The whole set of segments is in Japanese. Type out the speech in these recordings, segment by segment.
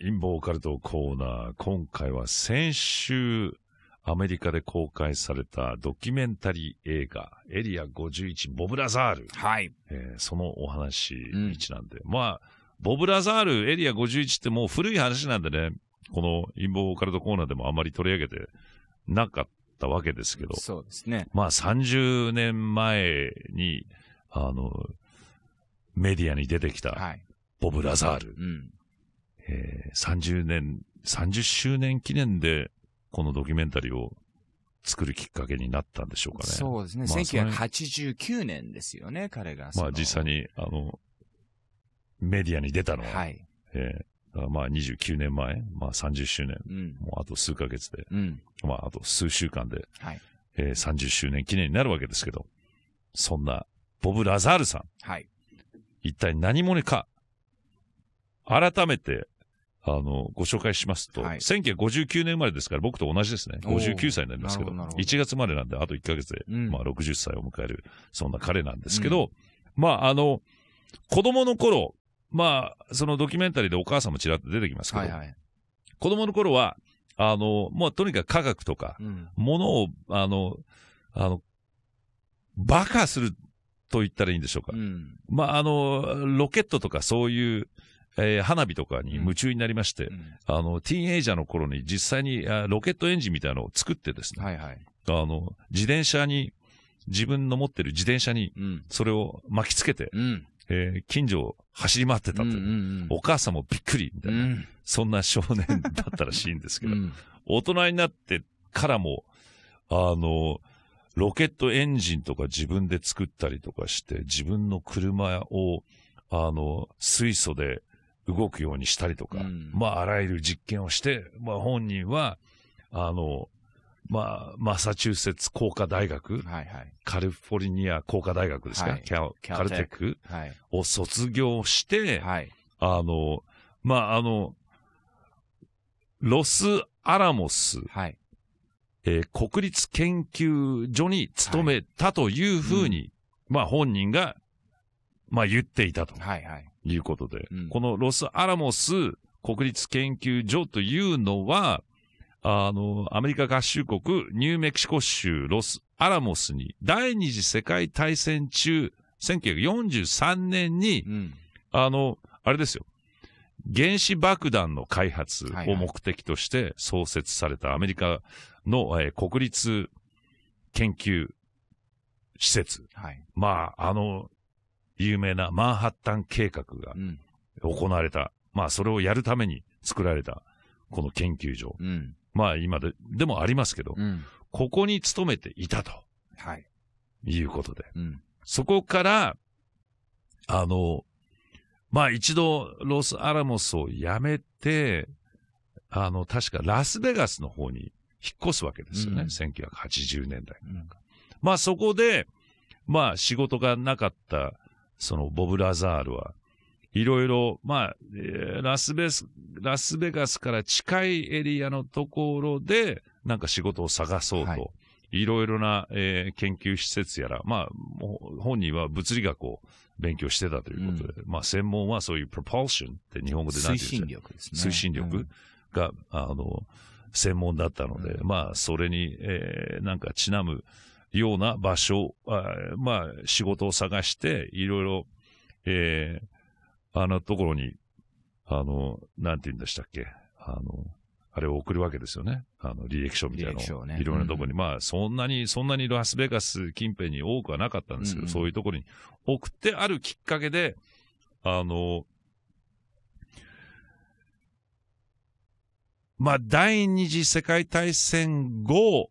陰謀オカルトコーナー。今回は先週、アメリカで公開されたドキュメンタリー映画、エリア51ボブラザール。はい。えー、そのお話にちなんで。うん、まあ、ボブラザールエリア51ってもう古い話なんでね、この陰謀オカルトコーナーでもあまり取り上げてなかったわけですけど。そうですね。まあ30年前に、あの、メディアに出てきた、ボブラザール。はい、うんえー、30年、30周年記念で、このドキュメンタリーを作るきっかけになったんでしょうかね。そうですね。まあ、1989年ですよね、彼が。まあ実際に、あの、メディアに出たのは。はい。えー、まあ29年前、まあ30周年、うん、もうあと数ヶ月で、うん、まああと数週間で、はいえー、30周年記念になるわけですけど、そんなボブ・ラザールさん、はい、一体何者か、改めてあの、ご紹介しますと、はい、1959年生まれですから、僕と同じですね。59歳になりますけど、ど1月生まれなんで、あと1ヶ月で、うん、まあ60歳を迎える、そんな彼なんですけど、うん、まあ、あの、子供の頃、まあ、そのドキュメンタリーでお母さんもちらっと出てきますけど、はいはい、子供の頃は、あの、まあ、とにかく科学とか、も、う、の、ん、を、あの、あの、バカすると言ったらいいんでしょうか。うん、まあ、あの、ロケットとかそういう、えー、花火とかに夢中になりまして、うん、あの、ティーンエイジャーの頃に実際にロケットエンジンみたいなのを作ってですね、はいはい、あの、自転車に、自分の持ってる自転車に、それを巻きつけて、うん、えー、近所を走り回ってたと、うんうんうん、お母さんもびっくり、みたいな、うん、そんな少年だったらしいんですけど、大人になってからも、あの、ロケットエンジンとか自分で作ったりとかして、自分の車を、あの、水素で動くようにしたりとか、うん、まあ、あらゆる実験をして、まあ、本人は、あの、まあ、マサチューセッツ工科大学、はいはい、カリフォルニア工科大学ですか、はい、キャカルテックを卒業して、はい、あの、まあ、あの、ロス・アラモス、はいえー、国立研究所に勤めたというふうに、はいうん、まあ、本人が、まあ、言っていたと。はいはいいうことで、うん、このロスアラモス国立研究所というのは、あの、アメリカ合衆国、ニューメキシコ州ロスアラモスに、第二次世界大戦中、1943年に、うん、あの、あれですよ、原子爆弾の開発を目的として創設されたアメリカの、はいはい、えー、国立研究施設。はい、まあ、あの、有名なマンハッタン計画が行われた、うん、まあそれをやるために作られたこの研究所、うん、まあ今ででもありますけど、うん、ここに勤めていたと、はい、いうことで、そこから、あの、まあ一度ロスアラモスを辞めて、あの、確かラスベガスの方に引っ越すわけですよね。うん、1980年代、うん、まあそこで、まあ仕事がなかったそのボブ・ラザールは。いろいろ、まあ、えラスベス、ラスベガスから近いエリアのところで、なんか仕事を探そうと。はいろいろな、えー、研究施設やら、まあ、本人は物理学を勉強してたということで、うん、まあ、専門はそういうプロパーションって日本語で何て言うんですか推進力ですね。推進力が、うん、あの、専門だったので、うん、まあ、それに、えー、なんかちなむ、ような場所、あまあ、仕事を探して、いろいろ、えー、あのところに、あの、なんて言うんでしたっけ、あの、あれを送るわけですよね。あの、履歴書みたいなの、ね、いろんなところに、うん、まあ、そんなに、そんなにラスベガス近辺に多くはなかったんですけど、うんうん、そういうところに送ってあるきっかけで、あの、まあ、第二次世界大戦後、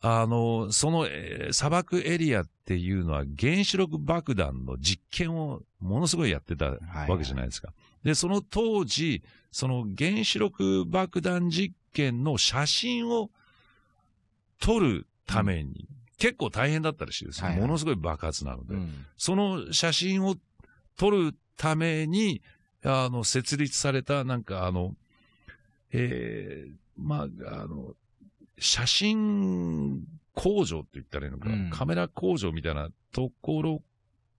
あの、その、えー、砂漠エリアっていうのは原子力爆弾の実験をものすごいやってたわけじゃないですか。はいはい、で、その当時、その原子力爆弾実験の写真を撮るために、結構大変だったらしいです、はいはい、ものすごい爆発なので、うん、その写真を撮るために、あの、設立された、なんかあの、えー、まあ、あの、写真工場って言ったらいいのか、うん、カメラ工場みたいなところ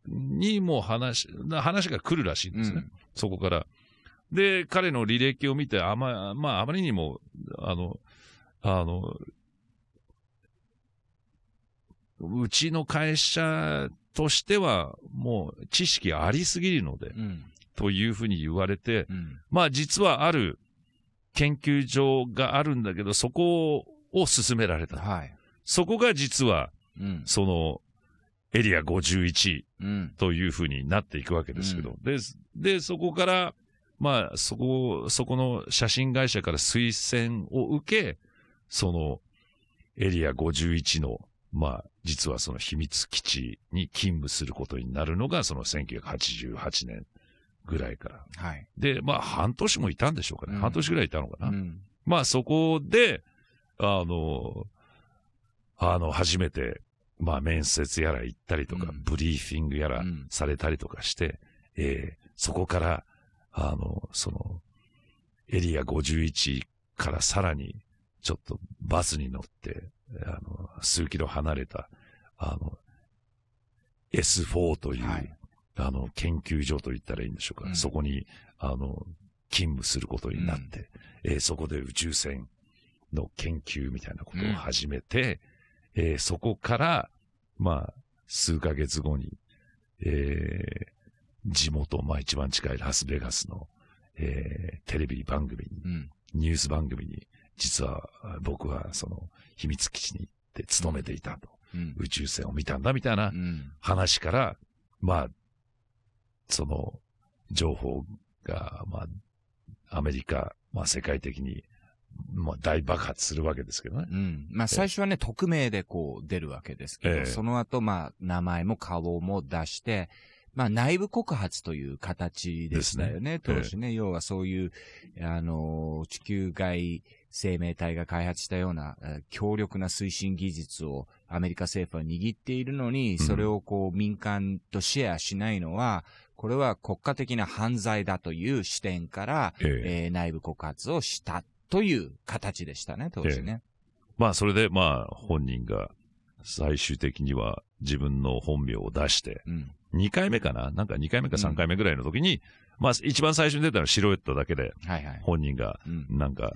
にもう話、話が来るらしいんですね。うん、そこから。で、彼の履歴を見て、あま、まあ、あまりにも、あの、あの、うちの会社としては、もう知識ありすぎるので、うん、というふうに言われて、うん、まあ実はある研究所があるんだけど、そこを進められた。はい、そこが実は、うん、その、エリア51というふうになっていくわけですけど、うん、で、で、そこから、まあ、そこ、そこの写真会社から推薦を受け、その、エリア51の、まあ、実はその秘密基地に勤務することになるのが、その1988年ぐらいから。はい。で、まあ、半年もいたんでしょうかね。うん、半年ぐらいいたのかな。うん、まあ、そこで、あの、あの、初めて、まあ、面接やら行ったりとか、うんブリーフィングやらされたりとかして、えーそこから、あの、その、エリア51からさらに、ちょっとバスに乗って、あの、数キロ離れた、あの、S4 という、はいあの、研究所と言ったらいいんでしょうか。うんそこに、あの、勤務することになって、えーそこで宇宙船の研究みたいなことを始めて、うん、えー、そこから、まあ、数ヶ月後に、えー、地元、まあ一番近いラスベガスの、えー、テレビ番組に、うん、ニュース番組に、実は僕はその秘密基地に行って勤めていたと、うん、宇宙船を見たんだみたいな話から、まあ、その情報が、まあ、アメリカ、まあ世界的にまあ、大爆発するわけですけどね。うん。まあ、最初はね、匿名でこう出るわけですけど、えー、その後、まあ、名前も顔も出して、まあ、内部告発という形でしたよね、ね当時ね。えー、要はそういう、あのー、地球外生命体が開発したような、強力な推進技術をアメリカ政府は握っているのに、それをこう、民間とシェアしないのは、うんこれは国家的な犯罪だという視点から、ええー、内部告発をしたという形でしたね、当時ね。ええ、まあ、それで、まあ、本人が最終的には自分の本名を出して、うん、2回目かななんか2回目か3回目ぐらいの時に、うん、まあ、一番最初に出たのはシロエットだけで、はいはい、本人が、なんか、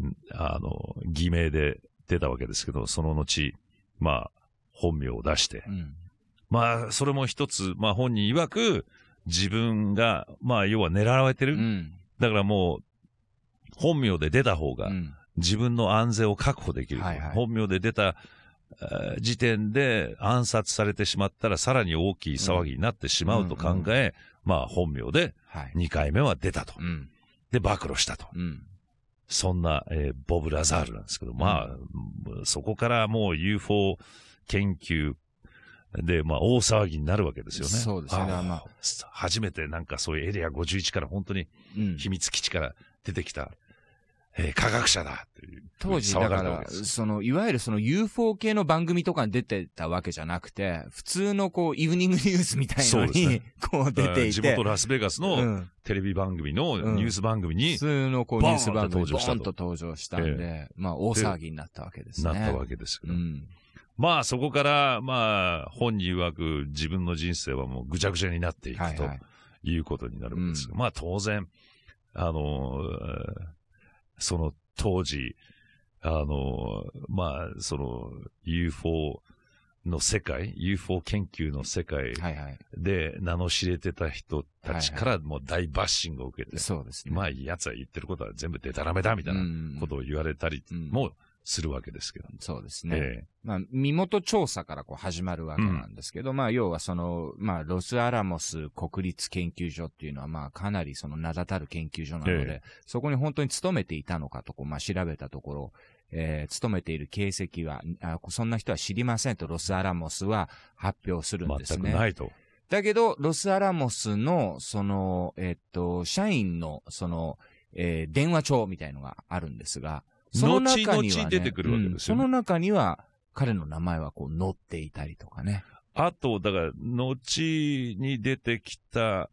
うん、あの、偽名で出たわけですけど、その後、まあ、本名を出して、うん、まあ、それも一つ、まあ、本人曰く、自分が、まあ、要は狙われてる。だからもう、本名で出た方が、自分の安全を確保できる。はいはい、本名で出た時点で暗殺されてしまったらさらに大きい騒ぎになってしまうと考え、うんうんうん、まあ本名で2回目は出たと。はい、で、暴露したと。うん、そんな、えー、ボブ・ラザールなんですけど、まあ、そこからもう UFO 研究で、まあ大騒ぎになるわけですよね。そうですね。あまあ、初めてなんかそういうエリア51から本当に秘密基地から、出てきた、えー、科学者だ当時、だから、その、いわゆるその UFO 系の番組とかに出てたわけじゃなくて、普通のこう、イブニングニュースみたいのに、こう出ていて。地元ラスベガスのテレビ番組のニュース番組に、うん、普通のこう、ニュース番組にボンと登場したんで、えー、まあ、大騒ぎになったわけですね。なったわけですけど。うんまあそこから、まあ本人曰く自分の人生はもうぐちゃぐちゃになっていくということになるんですが、まあ当然、あの、その当時、あの、まあ、その UFO の世界、UFO 研究の世界で名の知れてた人たちからもう大バッシングを受けて、はいはい、まあ、奴は言ってることは全部でたらめだみたいなことを言われたりも、うんするわけですけど、ね、そうですね。えー、まあ、身元調査からこう始まるわけなんですけど、うん、まあ、要はその、まあ、ロスアラモス国立研究所っていうのは、まあ、かなりその名だたる研究所なので、えー、そこに本当に勤めていたのかとこう、まあ、調べたところ、えー、勤めている形跡はあ、そんな人は知りませんとロスアラモスは発表するんですね。全くないと。だけど、ロスアラモスの、その、えっと、社員の、その、えー、電話帳みたいのがあるんですが、その中には、ね、出てくるわけですよ、ねうん、その中には、彼の名前はこう載っていたりとかね。あと、だから、後に出てきた、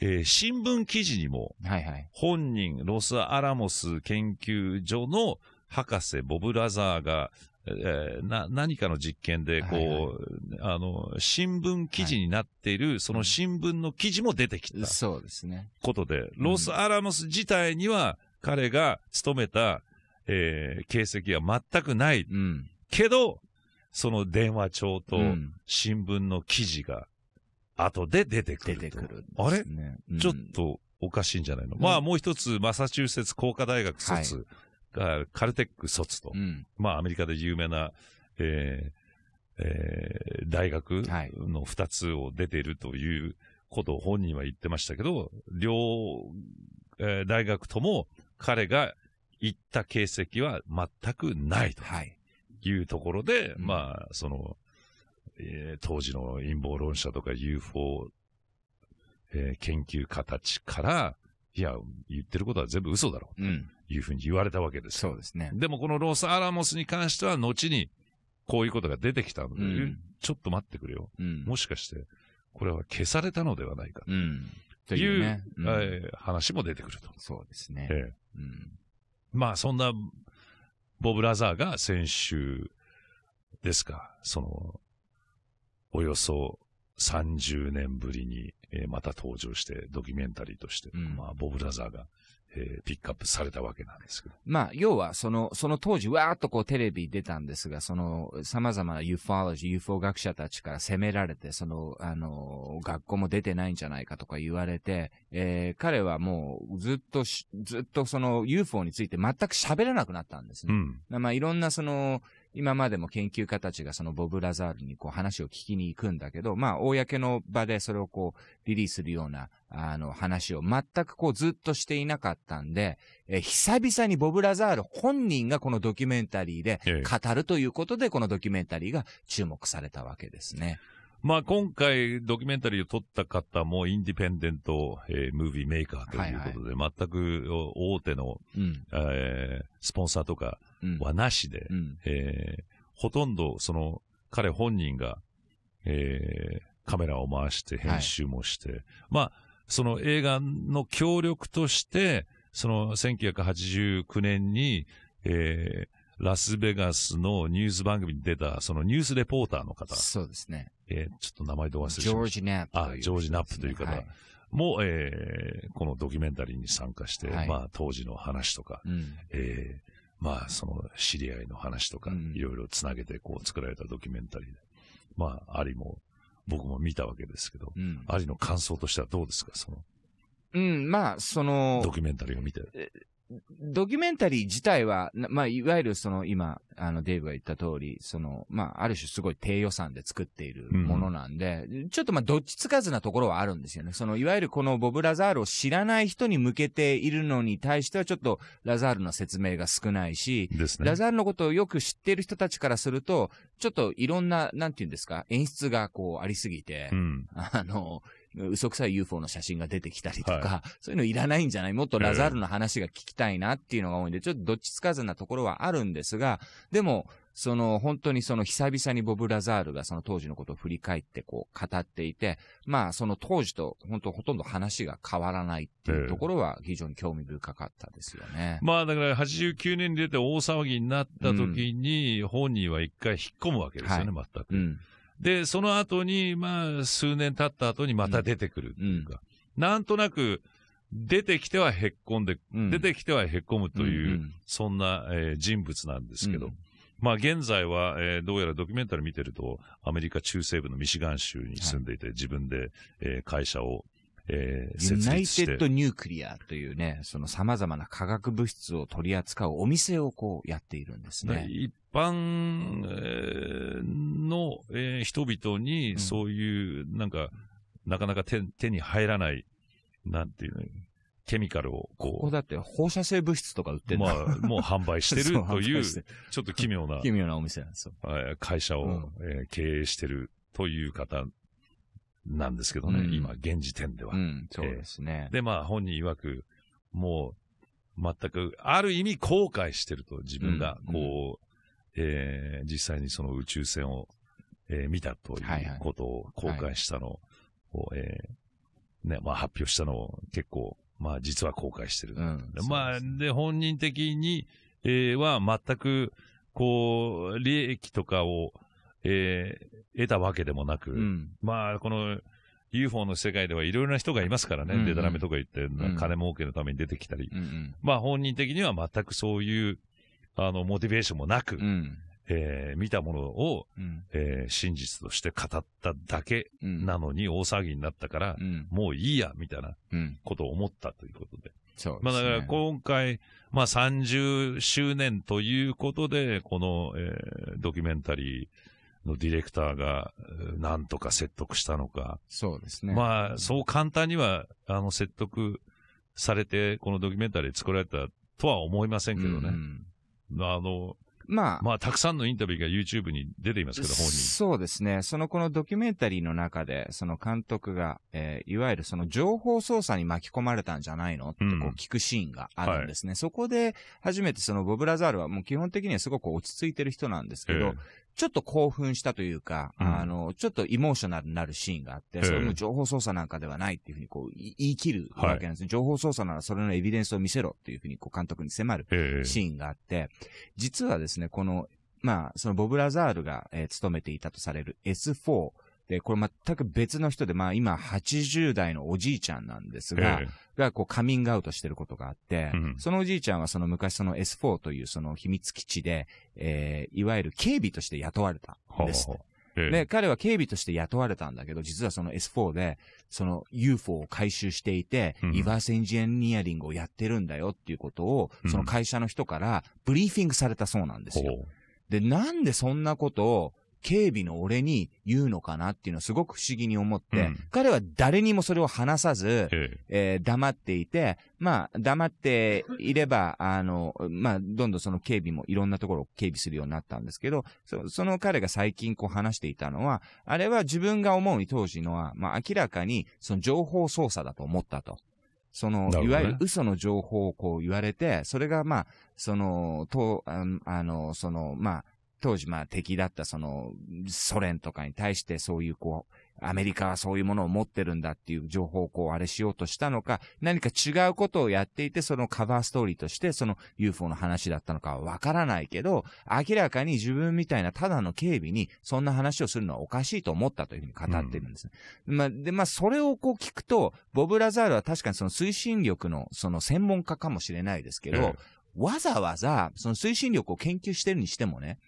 えー、新聞記事にも、はいはい、本人、ロスアラモス研究所の博士、ボブ・ラザーが、えー、な、何かの実験で、こう、はいはい、あの、新聞記事になっている、はい、その新聞の記事も出てきた。そうですね。ことで、ロス・アラモス自体には、彼が勤めたえー、形跡は全くない、うん、けど、その電話帳と新聞の記事が後で出てくる。出てくる、ね、あれ、うん、ちょっとおかしいんじゃないの、うん、まあもう一つ、マサチューセッツ工科大学卒、はい、カルテック卒と、まあアメリカで有名な、えーえー、大学の二つを出ているということを本人は言ってましたけど、両、えー、大学とも彼が行った形跡は全くないというところで、はい、まあ、その、えー、当時の陰謀論者とか UFO、えー、研究家たちから、いや、言ってることは全部嘘だろう、というふうに言われたわけです、うん、そうですね。でもこのロス・アラモスに関しては、後にこういうことが出てきたので、うん、ちょっと待ってくれよ。うん、もしかして、これは消されたのではないか。という、話も出てくると。そうですね。えーうんまあそんな、ボブ・ラザーが先週ですか、その、およそ30年ぶりに、えまた登場して、ドキュメンタリーとして、うん、まあ、ボブ・ラザーがえー、ピックアップされたわけなんですけど。まあ、要は、その、その当時、わーっとこうテレビ出たんですが、その、様々な ufology、UFO 学者たちから責められて、その、あの、学校も出てないんじゃないかとか言われて、えー、彼はもう、ずっとずっとその UFO について全く喋れなくなったんですね。うん、まあ、いろんなその、今までも研究家たちがそのボブ・ラザールにこう話を聞きに行くんだけど、まあ、公の場でそれをこう、リリースするような、あの、話を全くこう、ずっとしていなかったんで、え久々にボブ・ラザール本人がこのドキュメンタリーで語るということで、このドキュメンタリーが注目されたわけですね。まあ、今回、ドキュメンタリーを撮った方も、インディペンデント、えー、ムービーメーカーということで、はいはい、全く大手の、うん、えー、スポンサーとか、はなしで、うん、えー、ほとんどその彼本人が、えー、カメラを回して編集もして、はい、まあ、その映画の協力として、その1989年に、えー、ラスベガスのニュース番組に出た、そのニュースレポーターの方。そうですね。えー、ちょっと名前でお忘れしました。ジョージ・ナップ、ね。ジョージ・ナップという方も、はい、えー、このドキュメンタリーに参加して、はい、まあ当時の話とか、うん、えー、まあ、その知り合いの話とか、いろいろつなげてこう作られたドキュメンタリーで、まあ、アリも、僕も見たわけですけど、アリの感想としてはどうですか、その。うん、まあ、その、ドキュメンタリーを見て。ドキュメンタリー自体は、まあ、いわゆるその今、あの、デイブが言った通り、その、まあ、ある種すごい低予算で作っているものなんで、うん、ちょっとまあ、どっちつかずなところはあるんですよね。その、いわゆるこのボブ・ラザールを知らない人に向けているのに対しては、ちょっと、ラザールの説明が少ないし、ね、ラザールのことをよく知っている人たちからすると、ちょっといろんな、なんていうんですか、演出がこう、ありすぎて、うん、あの、嘘くさい UFO の写真が出てきたりとか、はい、そういうのいらないんじゃないもっとラザールの話が聞きたいなっていうのが多いんで、ちょっとどっちつかずなところはあるんですが、でも、その本当にその久々にボブ・ラザールがその当時のことを振り返ってこう語っていて、まあその当時と本当ほとんど話が変わらないっていうところは非常に興味深かったですよね。えー、まあだから89年に出て大騒ぎになった時に本人は一回引っ込むわけですよね、うん、全く。うんで、その後に、まあ、数年経った後にまた出てくるっていうか、うん、なんとなく、出てきてはへっこんで、うん、出てきてはへっこむという、うんうん、そんな、えー、人物なんですけど、うん、まあ現在は、えー、どうやらドキュメンタリー見てると、アメリカ中西部のミシガン州に住んでいて、はい、自分で、えー、会社をえー、ユナイテッドニュークリアというね、その様々な化学物質を取り扱うお店をこうやっているんですね。一般、えー、の、えー、人々にそういう、うん、なんか、なかなか手手に入らない、なんていうの、ケミカルをこう。ここだって放射性物質とか売ってるまあ、もう販売してる という、ちょっと奇妙な。奇妙なお店なんですよ。会社を、うん、えー、経営してるという方なんですけどね、うん、今、現時点では、うん。そうですね、で、まあ本人曰く、もう、全く、ある意味後悔してると、自分が、こう、うん、えー、実際にその宇宙船を、えー、見たということを後悔したのを、はいはい、えー、ね、まあ発表したのを結構、まあ実は後悔してる。まあ、で、本人的に、えー、は全く、こう、利益とかを、えー、得たわけでもなく、うん、まあ、この UFO の世界ではいろいろな人がいますからね、うん、デタラメとか言って、金儲けのために出てきたり、うんうん、まあ本人的には全くそういう、あの、モチベーションもなく、うん、えー、見たものを、うん、えー、真実として語っただけなのに大騒ぎになったから、うん、もういいや、みたいなことを思ったということで。そうですね、まあだから今回、まあ30周年ということで、この、えー、ドキュメンタリー、のディレクターが、なんとか説得したのか。そうですね。まあ、そう簡単には、あの、説得されて、このドキュメンタリー作られたとは思いませんけどね。うんうん、あの、まあ。まあ、たくさんのインタビューが YouTube に出ていますけど、本人。そうですね。そのこのドキュメンタリーの中で、その監督が、えー、いわゆるその情報操作に巻き込まれたんじゃないのってこう聞くシーンがあるんですね。うんはい、そこで、初めてそのボブラザールはもう基本的にはすごく落ち着いてる人なんですけど、えーちょっと興奮したというか、うん、あの、ちょっとイモーショナルになるシーンがあって、それも情報操作なんかではないっていうふうにこう言い切るわけなんですね、はい、情報操作ならそれのエビデンスを見せろっていうふうにこう監督に迫るシーンがあって、実はですですね、この、まあ、そのボブラザールが、えー、勤めていたとされる S4 で、これ全く別の人で、まあ今80代のおじいちゃんなんですが、えー、がこうカミングアウトしてることがあって、うん、そのおじいちゃんはその昔その S4 というその秘密基地で、えー、いわゆる警備として雇われたんです。ほうほうね、彼は警備として雇われたんだけど、実はその S4 で、その UFO を回収していて、うん、リバースエンジニアリングをやってるんだよっていうことを、その会社の人からブリーフィングされたそうなんですよ。で、なんでそんなことを警備の俺に言うのかなっていうのはすごく不思議に思って、うん、彼は誰にもそれを話さず、えー、黙っていて、まあ、黙っていれば、あの、まあ、どんどんその警備もいろんなところを警備するようになったんですけど、そその彼が最近こう話していたのは、あれは自分が思うに当時のは、まあ、明らかにその情報操作だと思ったと。その、ね、いわゆる嘘の情報をこう言われて、それがまあ、その、と、あの、その、まあ、当時まあ敵だったそのソ連とかに対してそういうこう、アメリカはそういうものを持ってるんだっていう情報をこうあれしようとしたのか、何か違うことをやっていて、そのカバーストーリーとしてその UFO の話だったのかはわからないけど、明らかに自分みたいなただの警備にそんな話をするのはおかしいと思ったというふうに語ってるんですね。うん、まあ、で、まあそれをこう聞くと、ボブ・ラザールは確かにその推進力のその専門家かもしれないですけど、わざわざ、その推進力を研究してるにしてもね、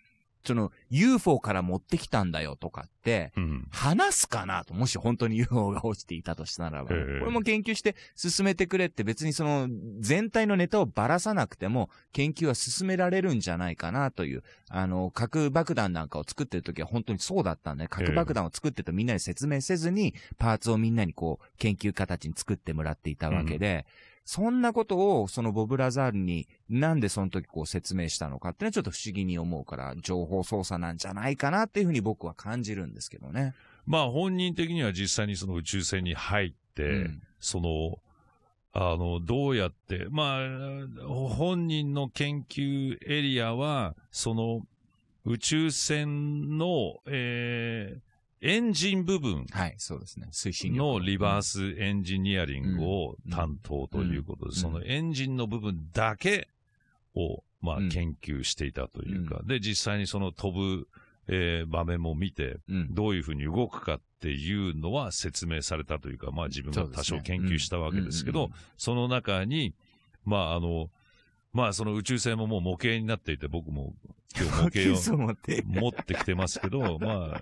その UFO から持ってきたんだよとかって、話すかなと、もし本当に UFO が落ちていたとしたならば、これも研究して進めてくれって別にその全体のネタをばらさなくても研究は進められるんじゃないかなという、あの、核爆弾なんかを作ってる時は本当にそうだったんで、核爆弾を作ってとみんなに説明せずに、パーツをみんなにこう、研究形に作ってもらっていたわけで、そんなことを、そのボブラザールに、なんでその時こう説明したのかってのはちょっと不思議に思うから、情報操作なんじゃないかなっていうふうに僕は感じるんですけどね。まあ本人的には実際にその宇宙船に入って、うん、その、あの、どうやって、まあ、本人の研究エリアは、その、宇宙船の、えー、エンジン部分。のリバースエンジニアリングを担当ということで、そのエンジンの部分だけを、まあ、研究していたというか、で、実際にその飛ぶ、えー、場面も見て、どういうふうに動くかっていうのは説明されたというか、まあ自分も多少研究したわけですけど、その中に、まああの、まあその宇宙船ももう模型になっていて、僕も今日模型を持ってきてますけど、ま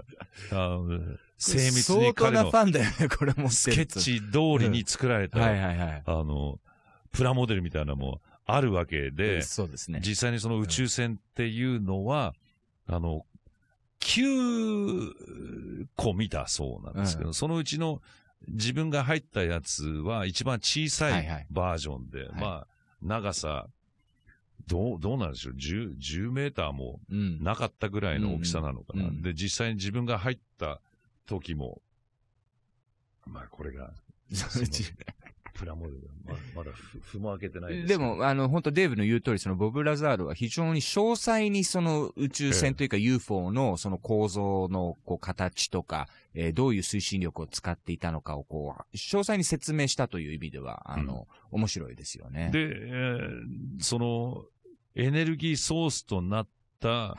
あ、あの、精密に彼の、なスケッチ通りに作られた、あの、プラモデルみたいなのもあるわけで、そうですね。実際にその宇宙船っていうのは、あの、9個見たそうなんですけど、うん、そのうちの自分が入ったやつは一番小さいバージョンで、はいはい、まあ、長さどう、どうなんでしょう、10、10メーターもなかったぐらいの大きさなのかな。うんうん、で、実際に自分が入った時も、まあこれが、プラモデルがままだふも開けてないですでも、あの、本当デーブの言う通り、そのボブ・ラザールは非常に詳細にその宇宙船というか UFO のその構造のこう形とか、えー、どういう推進力を使っていたのかをこう、詳細に説明したという意味では、あの、うん、面白いですよね。で、えー、その、エネルギーソースとなった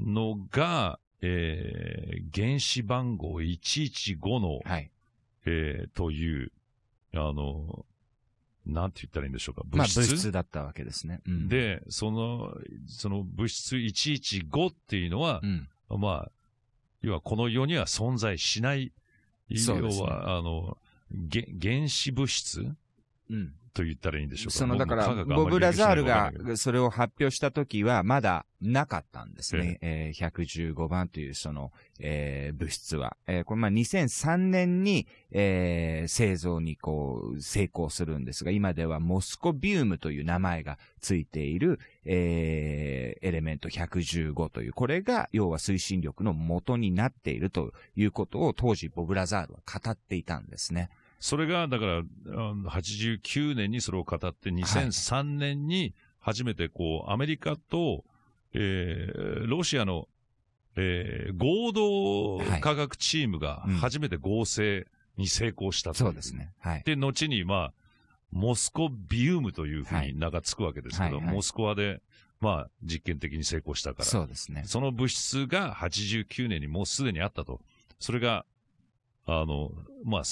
のが、はい、えー、原子番号115の、はい、えー、という、あの、なんて言ったらいいんでしょうか、物質。まあ、物質だったわけですね。うん、で、その、その物質115っていうのは、うん、まあ、要はこの世には存在しない、要は、ね、あの、原子物質、うん、と言ったらいいんでしょうか。その、だから、ボブ・ラザールがそれを発表した時は、まだなかったんですね。えー、115番というその、えー、物質は。えー、これ、まあ、2003年に、えー、製造にこう、成功するんですが、今ではモスコビウムという名前がついている、えー、エレメント115という、これが、要は推進力の元になっているということを、当時、ボブ・ラザールは語っていたんですね。それが、だから、89年にそれを語って、2003年に初めてこう、アメリカと、えー、ロシアの、えー、合同科学チームが初めて合成に成功したと、はいうん、そうですね。はい。で、後に、まあ、モスコビウムというふうに名が付くわけですけど、はいはいはい、モスクワで、まあ、実験的に成功したから。そうですね。その物質が89年にもうすでにあったと。それが、あの、まあ、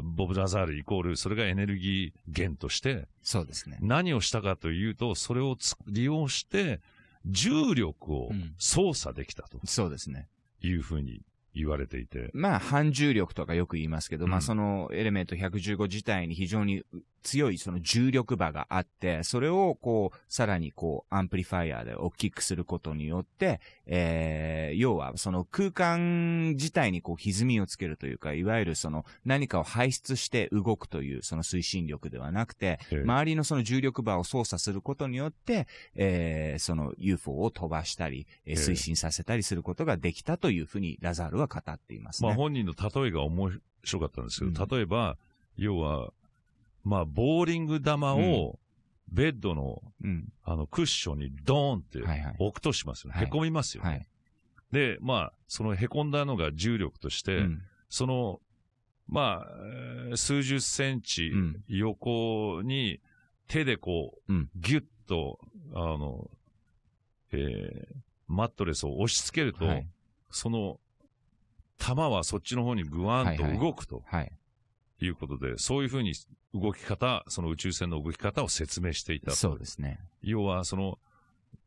ボブ・ラザールイコール、それがエネルギー源として、そうですね。何をしたかというと、それを利用して、重力を操作できたと、うん、そうですね。いうふうに言われていて。まあ、反重力とかよく言いますけど、うん、まあ、そのエレメント115自体に非常に強いその重力場があって、それをこう、さらにこう、アンプリファイアで大きくすることによって、えー、要はその空間自体にこう、歪みをつけるというか、いわゆるその何かを排出して動くというその推進力ではなくて、周りのその重力場を操作することによって、えー、その UFO を飛ばしたり、えー、推進させたりすることができたというふうにラザールは語っています、ね、まあ本人の例えが面白かったんですけど、うん、例えば、要は、まあ、ボーリング玉を、ベッドの、うん、あの、クッションにドーンって置くとしますよ、ね。はいはい、凹みますよね、はい、で、まあ、その凹んだのが重力として、うん、その、まあ、数十センチ横に手でこう、うん、ギュッと、あの、えー、マットレスを押し付けると、はい、その、球はそっちの方にぐわーんと動くと。はい、はいいうことで、そういうふうに動き方、その宇宙船の動き方を説明していたそうですね。要は、その、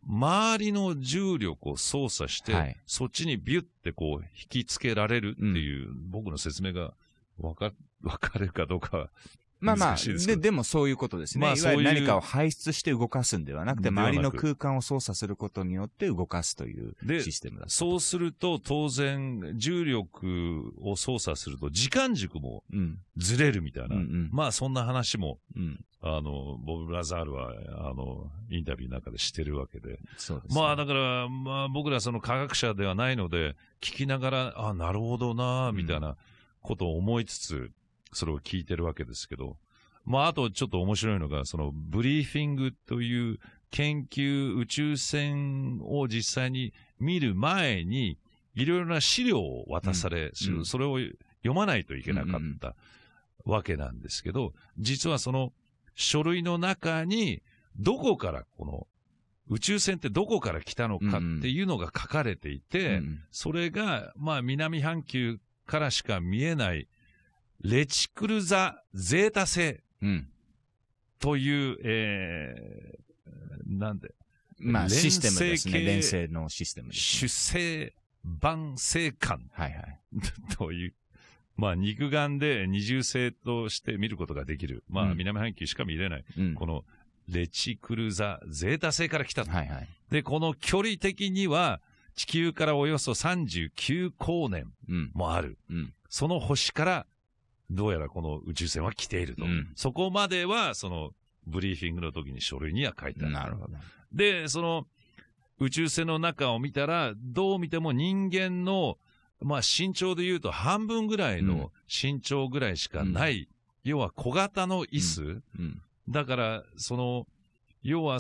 周りの重力を操作して、はい、そっちにビュってこう引きつけられるっていう、うん、僕の説明が分か、わかるかどうかまあまあ、で、でもそういうことですね。まあ、そういう何かを排出して動かすんではなくて、周りの空間を操作することによって動かすというシステムだそうすると、当然、重力を操作すると、時間軸もずれるみたいな。うんうんうん、まあ、そんな話も、うん、あの、ボブ・ラザールは、あの、インタビューの中でしてるわけで。そうです、ね、まあ、だから、まあ、僕らその科学者ではないので、聞きながら、あ、なるほどな、みたいなことを思いつつ、それを聞いてるわけですけど、まあ、あとちょっと面白いのが、そのブリーフィングという研究宇宙船を実際に見る前に、いろいろな資料を渡され、うん、それを読まないといけなかったわけなんですけど、実はその書類の中に、どこからこの宇宙船ってどこから来たのかっていうのが書かれていて、それが、まあ、南半球からしか見えないレチクルザゼータ製という、うん、えー、なんで。まあ、システムですね。連のシステムね。主成晩成間。はいはい。という。まあ、肉眼で二重星として見ることができる。まあ、南半球しか見れない。うん、この、レチクルザ、ゼータ星から来た。はいはい。で、この距離的には、地球からおよそ39光年もある。うん、うん、その星からどうやらこの宇宙船は来ていると。うん、そこまでは、その、ブリーフィングの時に書類には書いてある。なるほど。で、その、宇宙船の中を見たら、どう見ても人間の、まあ身長で言うと半分ぐらいの身長ぐらいしかない、うん、要は小型の椅子、うん、だから、その、要は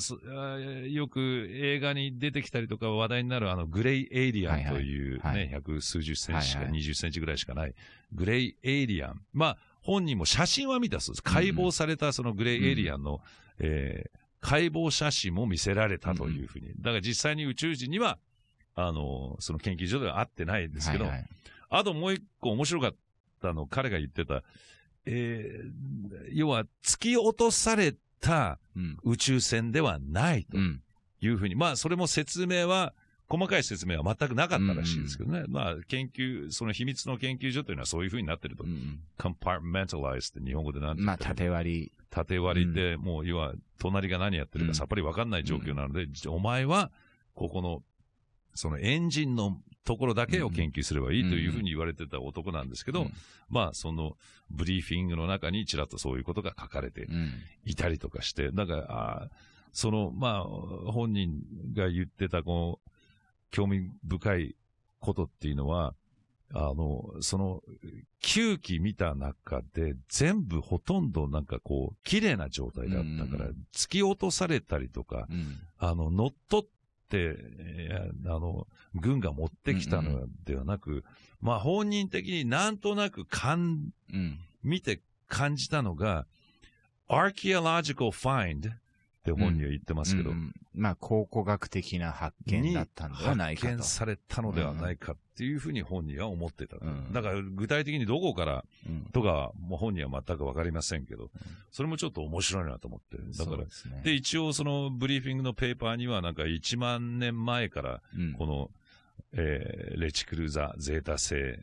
よく映画に出てきたりとか話題になるあのグレイエイリアンというね、百、はいはい、1数十センチか、二十20センチぐらいしかない、グレイエイリアン。まあ、本人も写真は見たそうです。解剖されたそのグレイエイリアンの、うん、えー、解剖写真も見せられたというふうに。だから実際に宇宙人には、あの、その研究所では会ってないんですけど、はいはい、あともう一個面白かったの、彼が言ってた、えー、要は突き落とされた宇宙船ではないというふうに、まあ、それも説明は、細かい説明は全くなかったらしいですけどね。うんうん、まあ、研究、その秘密の研究所というのはそういうふうになってると。うん、compartmentalize って日本語でなんてまあ、縦割り。縦割りで、うん、もう、要は、隣が何やってるかさっぱりわかんない状況なので、うん、お前は、ここのそのエンジンのところだけを研究すればいいというふうに言われてた男なんですけど、うん、まあ、そのブリーフィングの中にちらっとそういうことが書かれていたりとかして、だから、その、まあ、本人が言ってた、こう興味深いことっていうのは、あの、その、9期見た中で、全部ほとんどなんかこう、綺麗な状態だったから、突き落とされたりとか、うん、あの、乗っ取っ、あの、軍が持ってきたのではなく、うんうん、まあ本人的になんとなく感、うん、見て感じたのが、archaeological find って本人は言ってますけど。うんうん、まあ、考古学的な発見だったんではないかと。発見されたのではないかっていうふうに本人は思ってた。うん、だから、具体的にどこからとか、もう本人は全くわかりませんけど、それもちょっと面白いなと思って。だから、で、ね、一応そのブリーフィングのペーパーには、なんか1万年前から、この、えー、レチクルザ・ゼータ星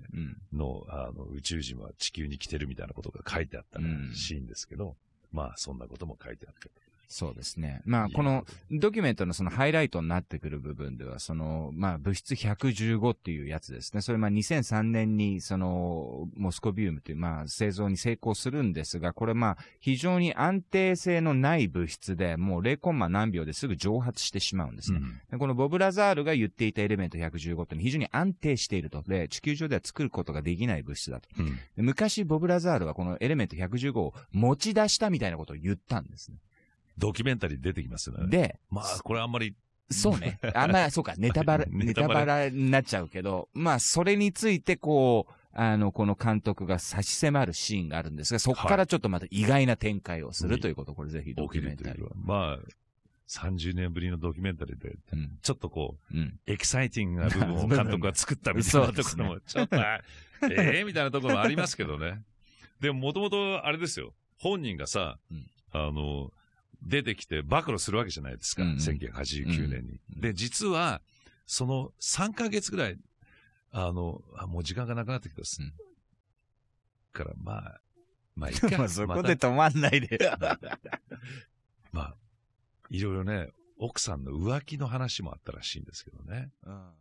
の,、あの宇宙人は地球に来てるみたいなことが書いてあったシーンですけど、うん、まあそんなことも書いてあった。そうですね。まあ、このドキュメントのそのハイライトになってくる部分では、その、まあ、物質115っていうやつですね。それ、まあ、2003年に、その、モスコビウムという、まあ、製造に成功するんですが、これ、まあ、非常に安定性のない物質で、もう0コンマ何秒ですぐ蒸発してしまうんですね。うん、このボブラザールが言っていたエレメント115って非常に安定していると。で、地球上では作ることができない物質だと。うん、昔、ボブラザールはこのエレメント115を持ち出したみたいなことを言ったんですね。ドキュメンタリー出てきますよね。で、まあ、これあんまり。そうね。あんまり、そうか、ネタバラ、ネタバラになっちゃうけど、まあ、それについて、こう、あの、この監督が差し迫るシーンがあるんですが、そこからちょっとまた意外な展開をするということ、はい、これぜひドキュメンタリー。まあ、30年ぶりのドキュメンタリーで、ちょっとこう、うん、エキサイティングな部分を 監督が作ったみたいなところも、ちょっと、ね、ええー、みたいなところもありますけどね。でも、もともとあれですよ。本人がさ、うん、あの、出てきて暴露するわけじゃないですか、うんうん、1989年に、で、実は、その3ヶ月ぐらい、あの、あもう時間がなくなってきたです、うん、から、まあ、まあいいか、まあそこで止まんないで まあ、いろいろね、奥さんの浮気の話もあったらしいんですけどね。うん